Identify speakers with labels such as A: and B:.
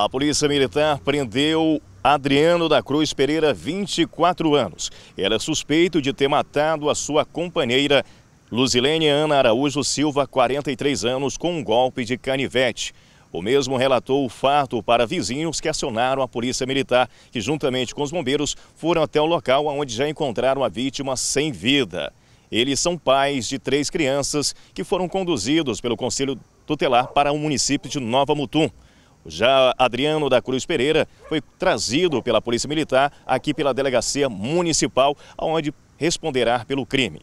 A: A Polícia Militar prendeu Adriano da Cruz Pereira, 24 anos. Ele é suspeito de ter matado a sua companheira Luzilene Ana Araújo Silva, 43 anos, com um golpe de canivete. O mesmo relatou o fato para vizinhos que acionaram a Polícia Militar, que juntamente com os bombeiros foram até o local onde já encontraram a vítima sem vida. Eles são pais de três crianças que foram conduzidos pelo Conselho Tutelar para o município de Nova Mutum. Já Adriano da Cruz Pereira foi trazido pela Polícia Militar aqui pela Delegacia Municipal, onde responderá pelo crime.